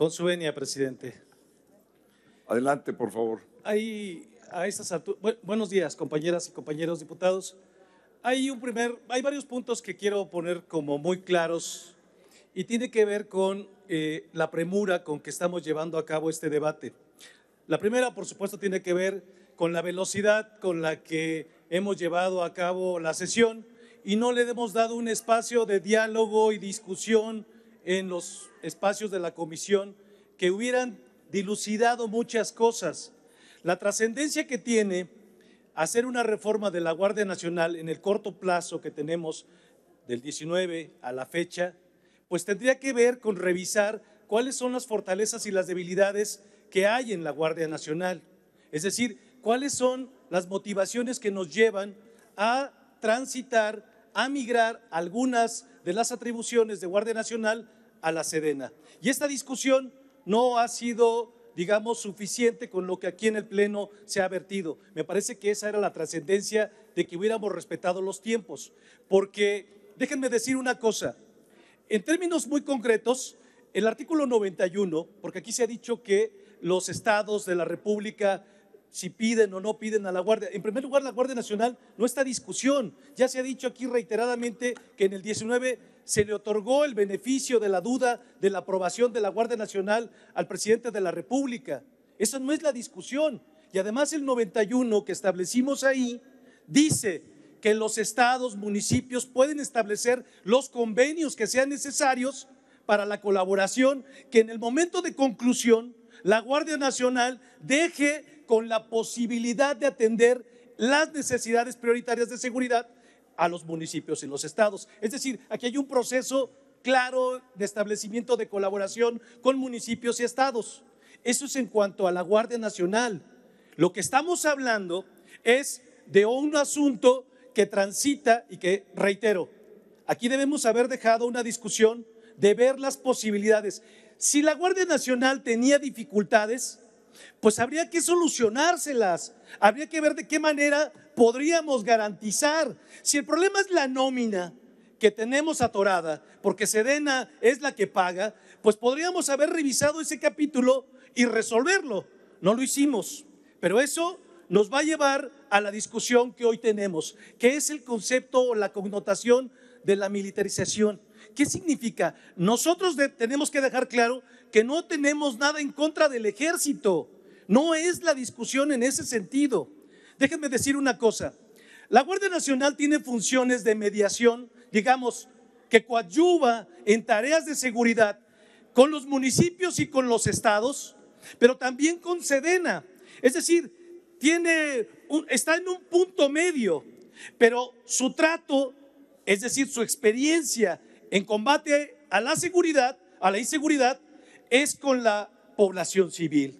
Con presidente. Adelante, por favor. a estas buenos días, compañeras y compañeros diputados. Hay un primer, hay varios puntos que quiero poner como muy claros y tiene que ver con eh, la premura con que estamos llevando a cabo este debate. La primera, por supuesto, tiene que ver con la velocidad con la que hemos llevado a cabo la sesión y no le hemos dado un espacio de diálogo y discusión en los espacios de la comisión que hubieran dilucidado muchas cosas. La trascendencia que tiene hacer una reforma de la Guardia Nacional en el corto plazo que tenemos del 19 a la fecha, pues tendría que ver con revisar cuáles son las fortalezas y las debilidades que hay en la Guardia Nacional. Es decir, cuáles son las motivaciones que nos llevan a transitar a migrar algunas de las atribuciones de Guardia Nacional a la Sedena. Y esta discusión no ha sido digamos, suficiente con lo que aquí en el Pleno se ha vertido. Me parece que esa era la trascendencia de que hubiéramos respetado los tiempos. Porque, déjenme decir una cosa, en términos muy concretos, el artículo 91, porque aquí se ha dicho que los estados de la República si piden o no piden a la Guardia. En primer lugar, la Guardia Nacional no está discusión. Ya se ha dicho aquí reiteradamente que en el 19 se le otorgó el beneficio de la duda de la aprobación de la Guardia Nacional al presidente de la República. Esa no es la discusión. Y además el 91 que establecimos ahí dice que los estados, municipios pueden establecer los convenios que sean necesarios para la colaboración, que en el momento de conclusión la Guardia Nacional deje con la posibilidad de atender las necesidades prioritarias de seguridad a los municipios y los estados. Es decir, aquí hay un proceso claro de establecimiento de colaboración con municipios y estados. Eso es en cuanto a la Guardia Nacional. Lo que estamos hablando es de un asunto que transita y que, reitero, aquí debemos haber dejado una discusión de ver las posibilidades. Si la Guardia Nacional tenía dificultades, pues habría que solucionárselas, habría que ver de qué manera podríamos garantizar. Si el problema es la nómina que tenemos atorada, porque Sedena es la que paga, pues podríamos haber revisado ese capítulo y resolverlo. No lo hicimos, pero eso nos va a llevar a la discusión que hoy tenemos, que es el concepto o la connotación de la militarización. ¿Qué significa? Nosotros tenemos que dejar claro que no tenemos nada en contra del ejército. No es la discusión en ese sentido. Déjenme decir una cosa. La Guardia Nacional tiene funciones de mediación, digamos, que coadyuva en tareas de seguridad con los municipios y con los estados, pero también con Sedena. Es decir, tiene está en un punto medio, pero su trato, es decir, su experiencia en combate a la seguridad, a la inseguridad, es con la población civil.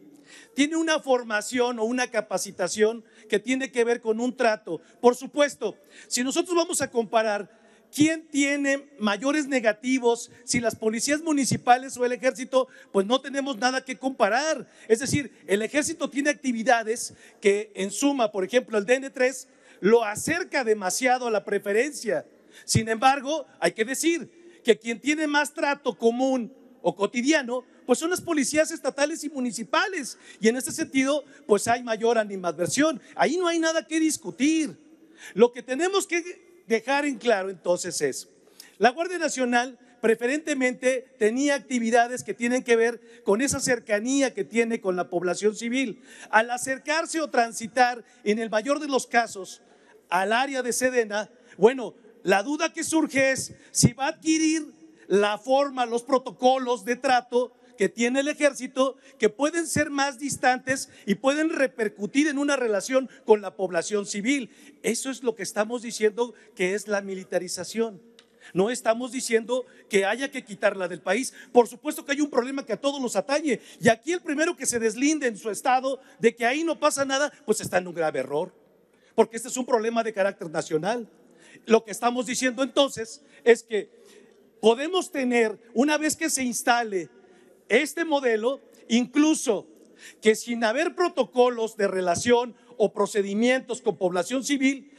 Tiene una formación o una capacitación que tiene que ver con un trato. Por supuesto, si nosotros vamos a comparar quién tiene mayores negativos, si las policías municipales o el ejército, pues no tenemos nada que comparar. Es decir, el ejército tiene actividades que en suma, por ejemplo, el DN3 lo acerca demasiado a la preferencia. Sin embargo, hay que decir, que quien tiene más trato común o cotidiano, pues son las policías estatales y municipales. Y en ese sentido, pues hay mayor animadversión. Ahí no hay nada que discutir. Lo que tenemos que dejar en claro entonces es, la Guardia Nacional preferentemente tenía actividades que tienen que ver con esa cercanía que tiene con la población civil. Al acercarse o transitar, en el mayor de los casos, al área de Sedena, bueno, la duda que surge es si va a adquirir la forma, los protocolos de trato que tiene el ejército, que pueden ser más distantes y pueden repercutir en una relación con la población civil. Eso es lo que estamos diciendo que es la militarización. No estamos diciendo que haya que quitarla del país. Por supuesto que hay un problema que a todos los atañe. Y aquí el primero que se deslinde en su estado de que ahí no pasa nada, pues está en un grave error. Porque este es un problema de carácter nacional. Lo que estamos diciendo entonces es que podemos tener, una vez que se instale este modelo, incluso que sin haber protocolos de relación o procedimientos con población civil,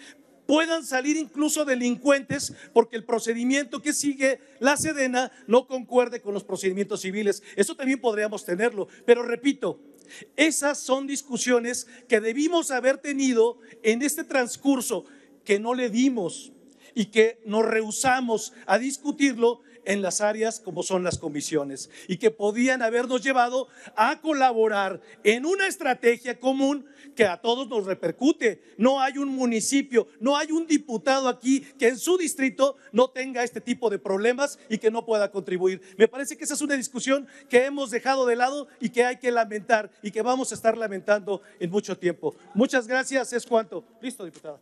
puedan salir incluso delincuentes porque el procedimiento que sigue la Sedena no concuerde con los procedimientos civiles. Eso también podríamos tenerlo. Pero repito, esas son discusiones que debimos haber tenido en este transcurso que no le dimos y que nos rehusamos a discutirlo en las áreas como son las comisiones y que podían habernos llevado a colaborar en una estrategia común que a todos nos repercute. No hay un municipio, no hay un diputado aquí que en su distrito no tenga este tipo de problemas y que no pueda contribuir. Me parece que esa es una discusión que hemos dejado de lado y que hay que lamentar y que vamos a estar lamentando en mucho tiempo. Muchas gracias, es cuanto. Listo, diputada.